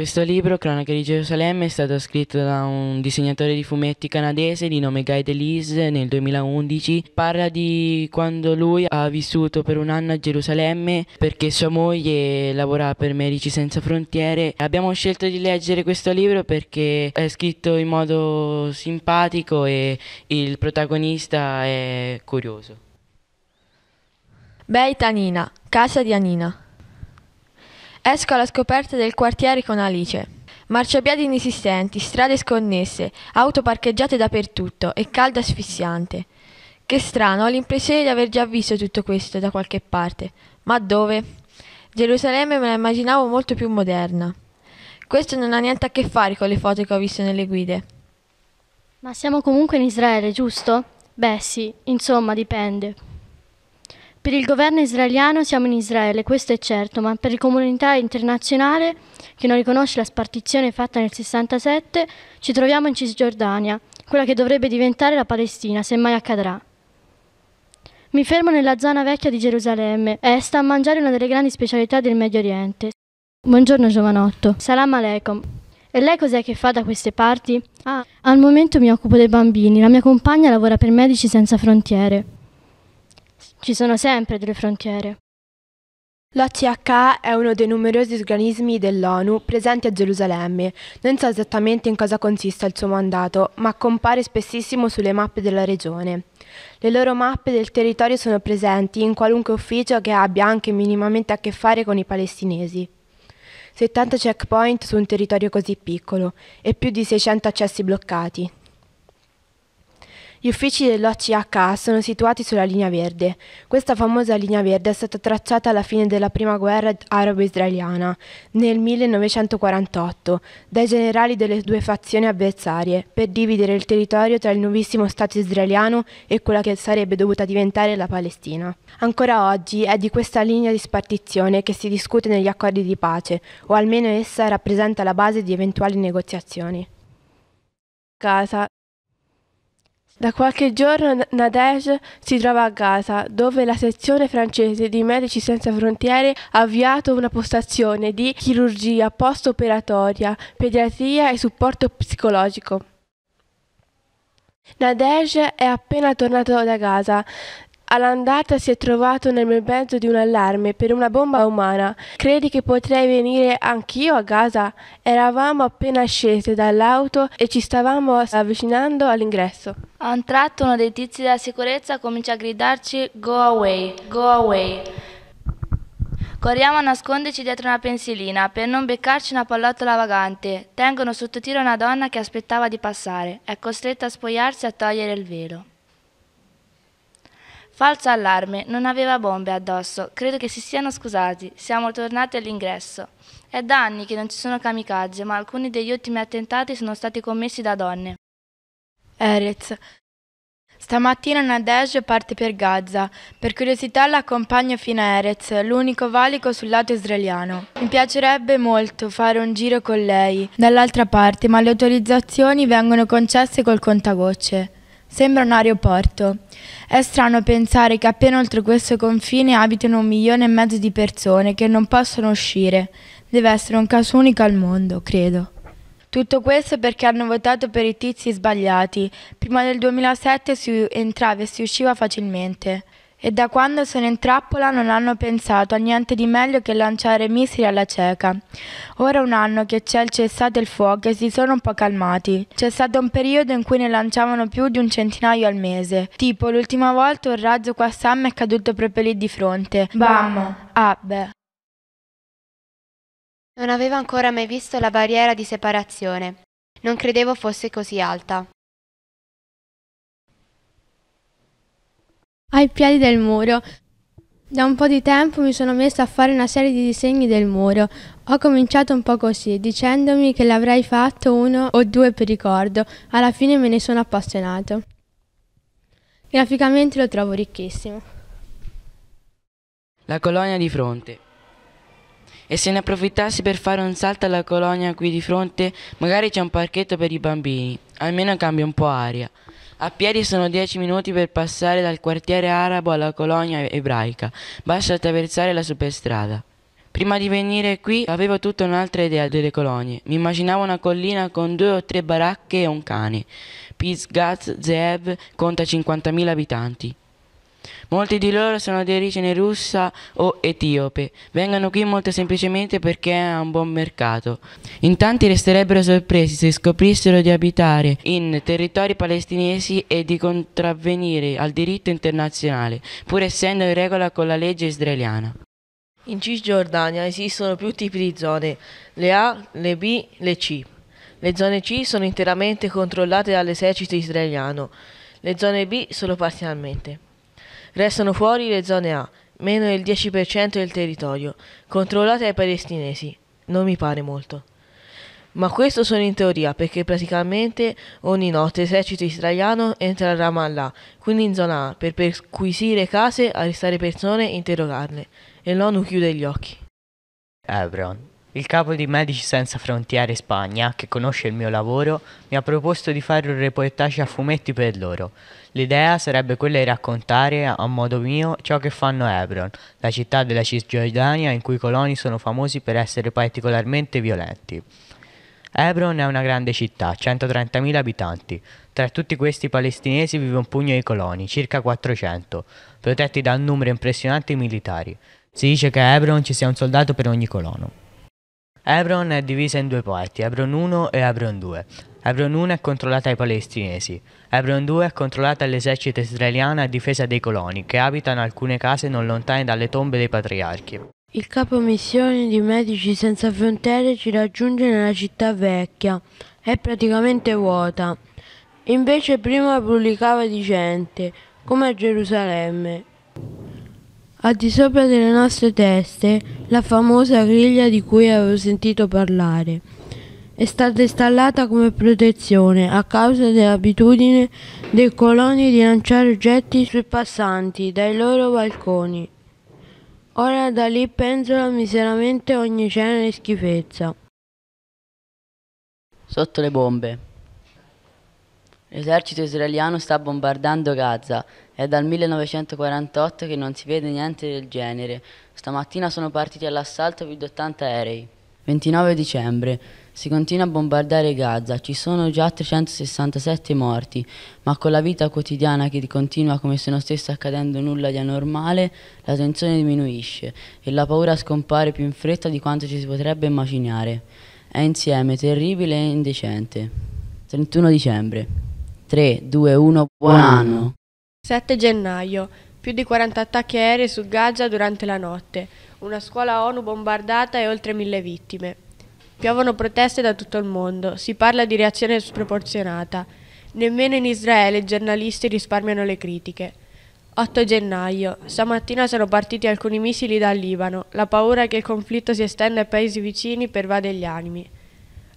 Questo libro, Cronache di Gerusalemme, è stato scritto da un disegnatore di fumetti canadese di nome Guy Delise nel 2011. Parla di quando lui ha vissuto per un anno a Gerusalemme perché sua moglie lavora per Medici Senza Frontiere. Abbiamo scelto di leggere questo libro perché è scritto in modo simpatico e il protagonista è curioso. Beit Anina, casa di Anina. Esco alla scoperta del quartiere con Alice. Marciapiedi inesistenti, strade sconnesse, auto parcheggiate dappertutto e caldo asfissiante. Che strano, ho l'impressione di aver già visto tutto questo da qualche parte. Ma dove? Gerusalemme me la immaginavo molto più moderna. Questo non ha niente a che fare con le foto che ho visto nelle guide. Ma siamo comunque in Israele, giusto? Beh sì, insomma, dipende. Per il governo israeliano siamo in Israele, questo è certo, ma per la comunità internazionale, che non riconosce la spartizione fatta nel 67, ci troviamo in Cisgiordania, quella che dovrebbe diventare la Palestina, se mai accadrà. Mi fermo nella zona vecchia di Gerusalemme e sta a mangiare una delle grandi specialità del Medio Oriente. Buongiorno giovanotto. Salam aleikum. E lei cos'è che fa da queste parti? Ah, al momento mi occupo dei bambini. La mia compagna lavora per Medici Senza Frontiere. Ci sono sempre delle frontiere. L'OCHA è uno dei numerosi organismi dell'ONU presenti a Gerusalemme. Non so esattamente in cosa consista il suo mandato, ma compare spessissimo sulle mappe della regione. Le loro mappe del territorio sono presenti in qualunque ufficio che abbia anche minimamente a che fare con i palestinesi. 70 checkpoint su un territorio così piccolo e più di 600 accessi bloccati. Gli uffici dell'OCH sono situati sulla linea verde. Questa famosa linea verde è stata tracciata alla fine della prima guerra arabo-israeliana, nel 1948, dai generali delle due fazioni avversarie, per dividere il territorio tra il nuovissimo Stato israeliano e quella che sarebbe dovuta diventare la Palestina. Ancora oggi è di questa linea di spartizione che si discute negli accordi di pace, o almeno essa rappresenta la base di eventuali negoziazioni. Gaza da qualche giorno Nadej si trova a Gaza, dove la sezione francese di Medici Senza Frontiere ha avviato una postazione di chirurgia post-operatoria, pediatria e supporto psicologico. Nadej è appena tornato da Gaza, All'andata si è trovato nel mezzo di un allarme per una bomba umana. Credi che potrei venire anch'io a Gaza? Eravamo appena scese dall'auto e ci stavamo avvicinando all'ingresso. A un tratto uno dei tizi della sicurezza comincia a gridarci Go away, go away. Corriamo a nasconderci dietro una pensilina per non beccarci una pallottola vagante. Tengono sotto tiro una donna che aspettava di passare. È costretta a spogliarsi e a togliere il velo. Falso allarme, non aveva bombe addosso. Credo che si siano scusati. Siamo tornati all'ingresso. È da anni che non ci sono kamikaze, ma alcuni degli ultimi attentati sono stati commessi da donne. Erez. Stamattina Nadej parte per Gaza. Per curiosità l'accompagno fino a Erez, l'unico valico sul lato israeliano. Mi piacerebbe molto fare un giro con lei, dall'altra parte, ma le autorizzazioni vengono concesse col contagocce. Sembra un aeroporto. È strano pensare che appena oltre questo confine abitino un milione e mezzo di persone che non possono uscire. Deve essere un caso unico al mondo, credo. Tutto questo perché hanno votato per i tizi sbagliati. Prima del 2007 si entrava e si usciva facilmente e da quando sono in trappola non hanno pensato a niente di meglio che lanciare missili alla cieca. Ora un anno che c'è il cessate il fuoco e si sono un po' calmati. C'è stato un periodo in cui ne lanciavano più di un centinaio al mese. Tipo l'ultima volta un razzo qua a Sam è caduto proprio lì di fronte. Bam! Ah, beh. Non avevo ancora mai visto la barriera di separazione. Non credevo fosse così alta. ai piedi del muro. Da un po' di tempo mi sono messa a fare una serie di disegni del muro. Ho cominciato un po' così, dicendomi che l'avrei fatto uno o due per ricordo. Alla fine me ne sono appassionato. Graficamente lo trovo ricchissimo. La colonia di fronte. E se ne approfittassi per fare un salto alla colonia qui di fronte, magari c'è un parchetto per i bambini, almeno cambia un po' aria. A piedi sono dieci minuti per passare dal quartiere arabo alla colonia ebraica. Basta attraversare la superstrada. Prima di venire qui avevo tutta un'altra idea delle colonie. Mi immaginavo una collina con due o tre baracche e un cane. Pisgat Zeev conta 50.000 abitanti. Molti di loro sono di origine russa o etiope. Vengono qui molto semplicemente perché è un buon mercato. In tanti resterebbero sorpresi se scoprissero di abitare in territori palestinesi e di contravvenire al diritto internazionale, pur essendo in regola con la legge israeliana. In Cisgiordania esistono più tipi di zone, le A, le B, le C. Le zone C sono interamente controllate dall'esercito israeliano, le zone B solo parzialmente. Restano fuori le zone A, meno del 10% del territorio, controllate dai palestinesi. Non mi pare molto. Ma questo solo in teoria, perché praticamente ogni notte l'esercito israeliano entra a Ramallah, quindi in zona A, per perquisire case, arrestare persone e interrogarle. E l'ONU chiude gli occhi. Hebron, il capo di Medici Senza Frontiere Spagna, che conosce il mio lavoro, mi ha proposto di fare un reportage a fumetti per loro. L'idea sarebbe quella di raccontare, a modo mio, ciò che fanno a Hebron, la città della Cisgiordania in cui i coloni sono famosi per essere particolarmente violenti. Hebron è una grande città, 130.000 abitanti. Tra tutti questi palestinesi vive un pugno di coloni, circa 400, protetti da un numero impressionante di militari. Si dice che a Hebron ci sia un soldato per ogni colono. Hebron è divisa in due parti, Hebron 1 e Hebron 2. Hebron 1 è controllata dai palestinesi, Hebron 2 è controllata dall'esercito israeliano a difesa dei coloni, che abitano alcune case non lontane dalle tombe dei patriarchi. Il capo missione di Medici Senza Frontiere ci raggiunge nella città vecchia, è praticamente vuota. Invece prima brulicava di gente, come a Gerusalemme, al di sopra delle nostre teste la famosa griglia di cui avevo sentito parlare. È stata installata come protezione a causa dell'abitudine dei coloni di lanciare oggetti sui passanti dai loro balconi. Ora da lì penzola miseramente ogni cenere schifezza. Sotto le bombe. L'esercito israeliano sta bombardando Gaza è dal 1948 che non si vede niente del genere. Stamattina sono partiti all'assalto più di 80 aerei. 29 dicembre. Si continua a bombardare Gaza, ci sono già 367 morti, ma con la vita quotidiana che continua come se non stesse accadendo nulla di anormale, la tensione diminuisce e la paura scompare più in fretta di quanto ci si potrebbe immaginare. È insieme terribile e indecente. 31 dicembre. 3, 2, 1, buon anno! 7 gennaio. Più di 40 attacchi aerei su Gaza durante la notte. Una scuola ONU bombardata e oltre mille vittime. Piovono proteste da tutto il mondo. Si parla di reazione sproporzionata. Nemmeno in Israele i giornalisti risparmiano le critiche. 8 gennaio. Stamattina sono partiti alcuni missili dal Libano. La paura che il conflitto si estenda ai paesi vicini pervade gli animi.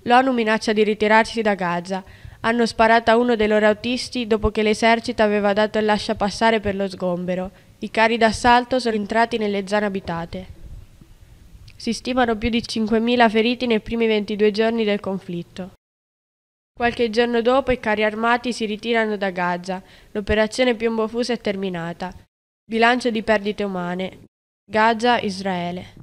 L'ONU minaccia di ritirarsi da Gaza hanno sparato a uno dei loro autisti dopo che l'esercito aveva dato il lascia passare per lo sgombero. I carri d'assalto sono entrati nelle zone abitate. Si stimano più di 5.000 feriti nei primi 22 giorni del conflitto. Qualche giorno dopo i carri armati si ritirano da Gaza. L'operazione Piombofusa è terminata. Bilancio di perdite umane. Gaza, Israele.